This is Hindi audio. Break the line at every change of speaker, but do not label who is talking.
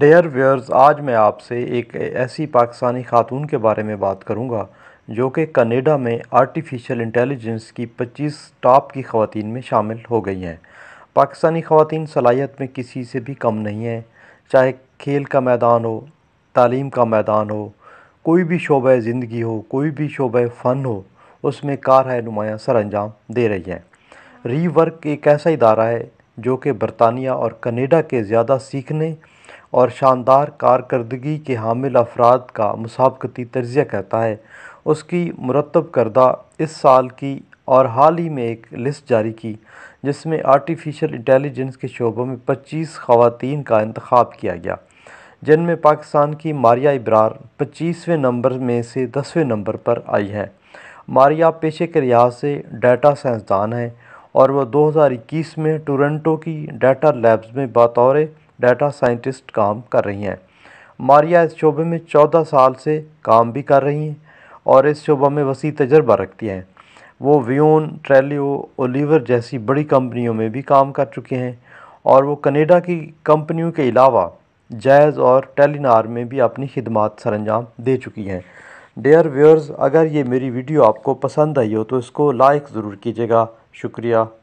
डेयर व्यर्स आज मैं आपसे एक ऐसी पाकिस्तानी खातून के बारे में बात करूंगा जो कि कनेडा में आर्टिफिशियल इंटेलिजेंस की 25 टॉप की खातन में शामिल हो गई हैं पाकिस्तानी खातन सलाहियत में किसी से भी कम नहीं है चाहे खेल का मैदान हो तालीम का मैदान हो कोई भी शोब ज़िंदगी हो कोई भी शोब फ़न हो उसमें कार है नुमाया सर अंजाम दे रही हैं रीवर्क एक ऐसा इदारा है जो कि बरतानिया और कनेडा के ज़्यादा सीखने और शानदार कारकर्दगी के हामिल अफराद का मुसाबकती तजिया कहता है उसकी मुरतब करदा इस साल की और हाल ही में एक लिस्ट जारी की जिसमें आर्टिफिशियल इंटेलिजेंस के शोबों में 25 खातन का इंतखब किया गया जिनमें पाकिस्तान की मारिया इब्रार पच्चीसवें नंबर में से दसवें नंबर पर आई है मारिया पेशे के लिहाज से डाटा साइंसदान है और वह 2021 में टोरंटो की डाटा लैब्स में बतौर डाटा साइंटिस्ट काम कर रही हैं मारिया इस शोबे में 14 साल से काम भी कर रही हैं और इस शोबा में वसी तजर्बा रखती हैं वो वियोन ट्रेलियो ओलिवर जैसी बड़ी कंपनियों में भी काम कर चुके हैं और वो कनेडा की कंपनियों के अलावा जैज़ और टेलीनार में भी अपनी खिदमत सर अंजाम दे चुकी हैं डेयर व्यूअर्स अगर ये मेरी वीडियो आपको पसंद आई हो तो इसको लाइक ज़रूर कीजिएगा शुक्रिया